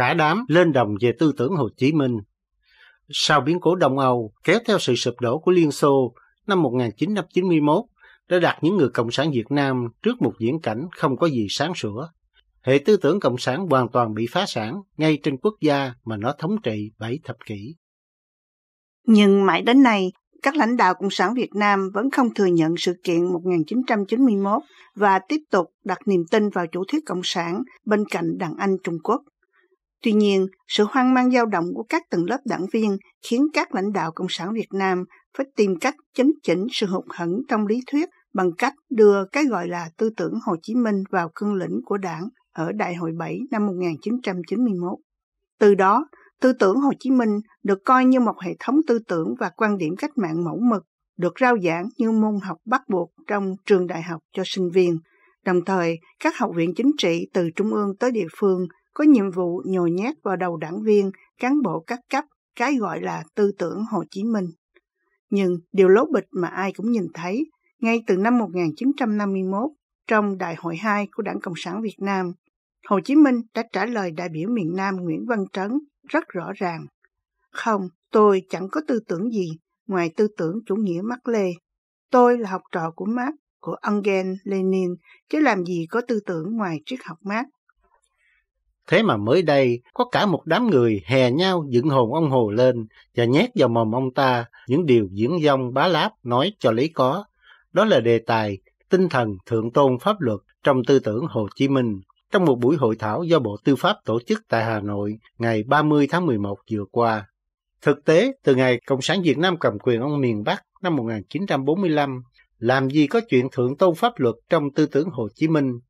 cả đám lên đồng về tư tưởng Hồ Chí Minh. Sau biến cố Đông Âu, kéo theo sự sụp đổ của Liên Xô năm 1991, đã đặt những người Cộng sản Việt Nam trước một diễn cảnh không có gì sáng sủa. Hệ tư tưởng Cộng sản hoàn toàn bị phá sản ngay trên quốc gia mà nó thống trị bảy thập kỷ. Nhưng mãi đến nay, các lãnh đạo Cộng sản Việt Nam vẫn không thừa nhận sự kiện 1991 và tiếp tục đặt niềm tin vào chủ thuyết Cộng sản bên cạnh đàn Anh Trung Quốc. Tuy nhiên, sự hoang mang dao động của các tầng lớp đảng viên khiến các lãnh đạo Cộng sản Việt Nam phải tìm cách chấn chỉnh sự hụt hẫng trong lý thuyết bằng cách đưa cái gọi là tư tưởng Hồ Chí Minh vào cương lĩnh của đảng ở Đại hội 7 năm 1991. Từ đó, tư tưởng Hồ Chí Minh được coi như một hệ thống tư tưởng và quan điểm cách mạng mẫu mực, được rao giảng như môn học bắt buộc trong trường đại học cho sinh viên. Đồng thời, các học viện chính trị từ trung ương tới địa phương có nhiệm vụ nhồi nhét vào đầu đảng viên, cán bộ các cấp, cái gọi là tư tưởng Hồ Chí Minh. Nhưng điều lố bịch mà ai cũng nhìn thấy, ngay từ năm 1951, trong Đại hội 2 của Đảng Cộng sản Việt Nam, Hồ Chí Minh đã trả lời đại biểu miền Nam Nguyễn Văn Trấn rất rõ ràng. Không, tôi chẳng có tư tưởng gì ngoài tư tưởng chủ nghĩa Mác Lê. Tôi là học trò của Marx, của Engel, Lenin, chứ làm gì có tư tưởng ngoài triết học Marx. Thế mà mới đây, có cả một đám người hè nhau dựng hồn ông Hồ lên và nhét vào mồm ông ta những điều diễn dông bá láp nói cho lấy có. Đó là đề tài tinh thần thượng tôn pháp luật trong tư tưởng Hồ Chí Minh trong một buổi hội thảo do Bộ Tư pháp tổ chức tại Hà Nội ngày 30 tháng 11 vừa qua. Thực tế, từ ngày Cộng sản Việt Nam cầm quyền ở miền Bắc năm 1945, làm gì có chuyện thượng tôn pháp luật trong tư tưởng Hồ Chí Minh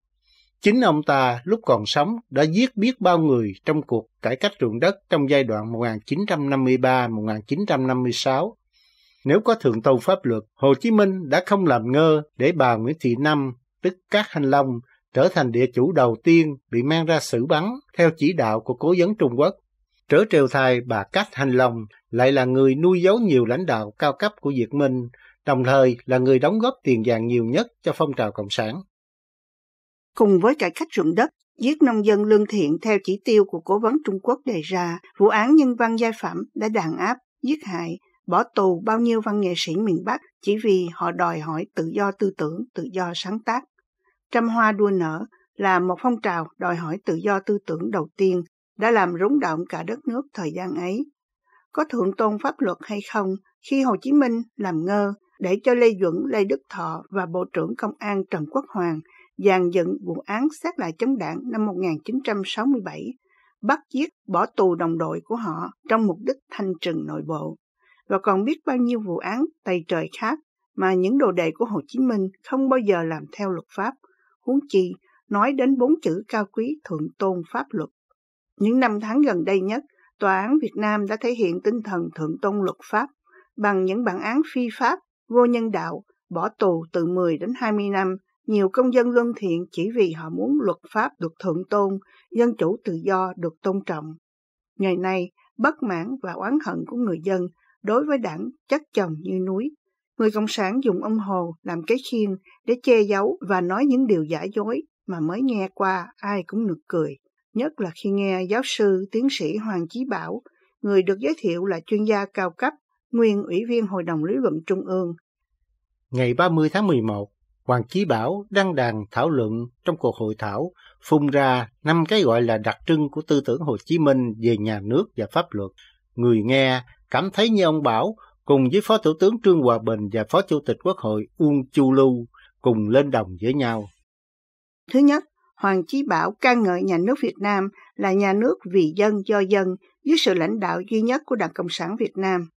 Chính ông ta lúc còn sống đã giết biết bao người trong cuộc cải cách ruộng đất trong giai đoạn 1953-1956. Nếu có thượng tôn pháp luật, Hồ Chí Minh đã không làm ngơ để bà Nguyễn Thị Năm, tức Cát Hành Long, trở thành địa chủ đầu tiên bị mang ra xử bắn theo chỉ đạo của cố vấn Trung Quốc. Trở trêu thai bà Cát Hành Long lại là người nuôi giấu nhiều lãnh đạo cao cấp của Việt Minh, đồng thời là người đóng góp tiền vàng nhiều nhất cho phong trào Cộng sản cùng với cải cách ruộng đất, giết nông dân lương thiện theo chỉ tiêu của cố vấn Trung Quốc đề ra, vụ án nhân văn giai phẩm đã đàn áp, giết hại, bỏ tù bao nhiêu văn nghệ sĩ miền Bắc chỉ vì họ đòi hỏi tự do tư tưởng, tự do sáng tác. Trăm hoa đua nở là một phong trào đòi hỏi tự do tư tưởng đầu tiên đã làm rúng động cả đất nước thời gian ấy. Có thượng tôn pháp luật hay không khi Hồ Chí Minh làm ngơ để cho Lê Duẩn, Lê Đức Thọ và Bộ trưởng Công an Trần Quốc Hoàng dàn dựng vụ án sát lại chống đảng năm 1967, bắt giết bỏ tù đồng đội của họ trong mục đích thanh trừng nội bộ, và còn biết bao nhiêu vụ án tày trời khác mà những đồ đệ của Hồ Chí Minh không bao giờ làm theo luật pháp, huống chi nói đến bốn chữ cao quý thượng tôn pháp luật. Những năm tháng gần đây nhất, Tòa án Việt Nam đã thể hiện tinh thần thượng tôn luật pháp bằng những bản án phi pháp, vô nhân đạo, bỏ tù từ 10 đến 20 năm nhiều công dân lương thiện chỉ vì họ muốn luật pháp được thượng tôn, dân chủ tự do được tôn trọng. Ngày nay, bất mãn và oán hận của người dân đối với đảng chất chồng như núi. Người Cộng sản dùng ông Hồ làm cái khiên để che giấu và nói những điều giả dối mà mới nghe qua ai cũng nực cười. Nhất là khi nghe giáo sư tiến sĩ Hoàng Chí Bảo, người được giới thiệu là chuyên gia cao cấp, nguyên ủy viên Hội đồng Lý luận Trung ương. Ngày 30 tháng 11, Hoàng Chí Bảo đăng đàn thảo luận trong cuộc hội thảo phun ra năm cái gọi là đặc trưng của tư tưởng Hồ Chí Minh về nhà nước và pháp luật. Người nghe cảm thấy như ông Bảo cùng với Phó Thủ tướng Trương Hòa Bình và Phó Chủ tịch Quốc hội Uông Chu Lưu cùng lên đồng với nhau. Thứ nhất, Hoàng Chí Bảo ca ngợi nhà nước Việt Nam là nhà nước vì dân do dân dưới sự lãnh đạo duy nhất của Đảng Cộng sản Việt Nam.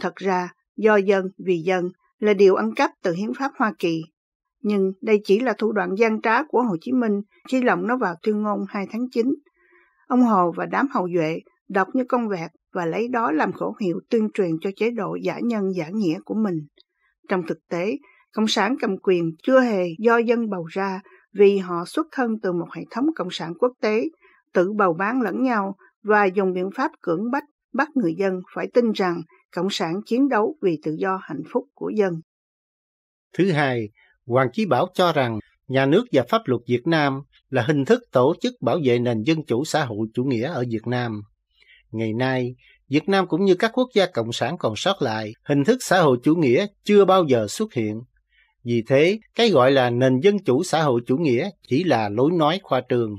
Thật ra, do dân vì dân là điều ăn cắp từ hiến pháp Hoa Kỳ nhưng đây chỉ là thủ đoạn gian trá của Hồ Chí Minh khi lộng nó vào tuyên ngôn 2 tháng 9. Ông Hồ và đám hậu duệ đọc như con vẹt và lấy đó làm khẩu hiệu tuyên truyền cho chế độ giả nhân giả nghĩa của mình. Trong thực tế, Cộng sản cầm quyền chưa hề do dân bầu ra vì họ xuất thân từ một hệ thống Cộng sản quốc tế, tự bầu bán lẫn nhau và dùng biện pháp cưỡng bách bắt người dân phải tin rằng Cộng sản chiến đấu vì tự do hạnh phúc của dân. Thứ hai, Hoàng Chí Bảo cho rằng nhà nước và pháp luật Việt Nam là hình thức tổ chức bảo vệ nền dân chủ xã hội chủ nghĩa ở Việt Nam. Ngày nay, Việt Nam cũng như các quốc gia cộng sản còn sót lại, hình thức xã hội chủ nghĩa chưa bao giờ xuất hiện. Vì thế, cái gọi là nền dân chủ xã hội chủ nghĩa chỉ là lối nói khoa trường.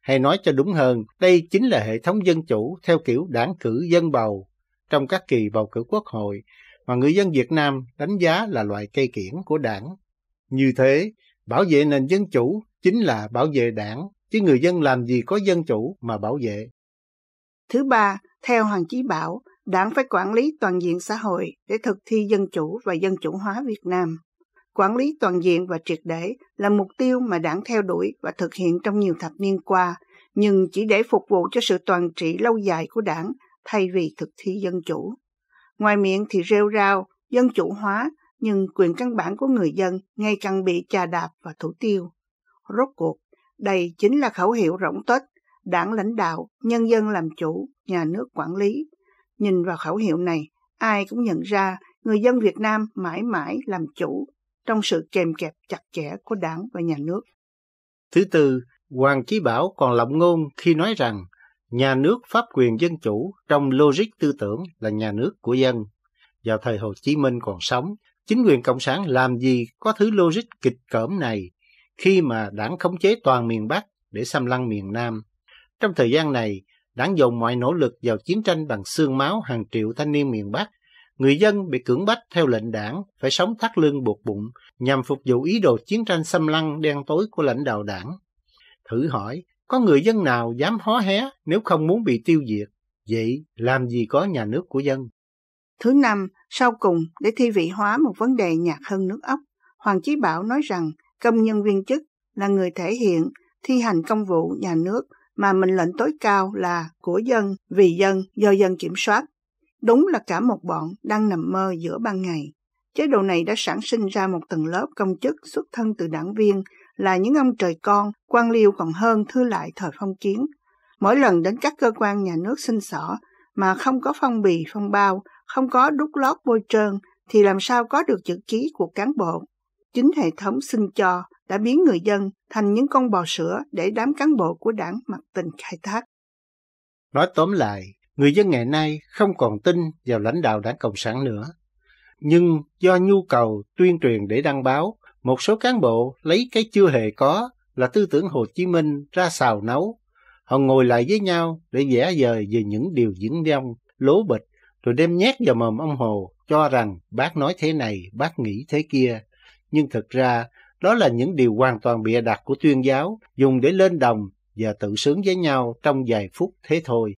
Hay nói cho đúng hơn, đây chính là hệ thống dân chủ theo kiểu đảng cử dân bầu trong các kỳ bầu cử quốc hội mà người dân Việt Nam đánh giá là loại cây kiển của đảng. Như thế, bảo vệ nền dân chủ chính là bảo vệ đảng, chứ người dân làm gì có dân chủ mà bảo vệ. Thứ ba, theo Hoàng Chí Bảo, đảng phải quản lý toàn diện xã hội để thực thi dân chủ và dân chủ hóa Việt Nam. Quản lý toàn diện và triệt để là mục tiêu mà đảng theo đuổi và thực hiện trong nhiều thập niên qua, nhưng chỉ để phục vụ cho sự toàn trị lâu dài của đảng thay vì thực thi dân chủ. Ngoài miệng thì rêu rao, dân chủ hóa, nhưng quyền căn bản của người dân ngày càng bị chà đạp và thủ tiêu. Rốt cuộc, đây chính là khẩu hiệu rỗng tuếch, đảng lãnh đạo, nhân dân làm chủ, nhà nước quản lý. Nhìn vào khẩu hiệu này, ai cũng nhận ra người dân Việt Nam mãi mãi làm chủ trong sự kèm kẹp chặt chẽ của đảng và nhà nước. Thứ tư, Hoàng Chí Bảo còn lộng ngôn khi nói rằng nhà nước pháp quyền dân chủ trong logic tư tưởng là nhà nước của dân. Vào thời Hồ Chí Minh còn sống, chính quyền Cộng sản làm gì có thứ logic kịch cỡm này khi mà đảng khống chế toàn miền Bắc để xâm lăng miền Nam. Trong thời gian này, đảng dồn mọi nỗ lực vào chiến tranh bằng xương máu hàng triệu thanh niên miền Bắc. Người dân bị cưỡng bách theo lệnh đảng phải sống thắt lưng buộc bụng nhằm phục vụ ý đồ chiến tranh xâm lăng đen tối của lãnh đạo đảng. Thử hỏi, có người dân nào dám hó hé nếu không muốn bị tiêu diệt? Vậy làm gì có nhà nước của dân? Thứ năm, sau cùng, để thi vị hóa một vấn đề nhạt hơn nước ốc, Hoàng Chí Bảo nói rằng công nhân viên chức là người thể hiện, thi hành công vụ nhà nước mà mệnh lệnh tối cao là của dân, vì dân, do dân kiểm soát. Đúng là cả một bọn đang nằm mơ giữa ban ngày. Chế độ này đã sản sinh ra một tầng lớp công chức xuất thân từ đảng viên là những ông trời con, quan liêu còn hơn thư lại thời phong kiến. Mỗi lần đến các cơ quan nhà nước xin xỏ mà không có phong bì phong bao, không có đút lót bôi trơn thì làm sao có được chữ ký của cán bộ. Chính hệ thống xin cho đã biến người dân thành những con bò sữa để đám cán bộ của đảng mặc tình khai thác. Nói tóm lại, người dân ngày nay không còn tin vào lãnh đạo đảng Cộng sản nữa. Nhưng do nhu cầu tuyên truyền để đăng báo, một số cán bộ lấy cái chưa hề có là tư tưởng Hồ Chí Minh ra xào nấu Họ ngồi lại với nhau để vẽ vời về những điều diễn đông, lố bịch, rồi đem nhét vào mồm ông Hồ, cho rằng bác nói thế này, bác nghĩ thế kia. Nhưng thực ra, đó là những điều hoàn toàn bịa đặt của tuyên giáo, dùng để lên đồng và tự sướng với nhau trong vài phút thế thôi.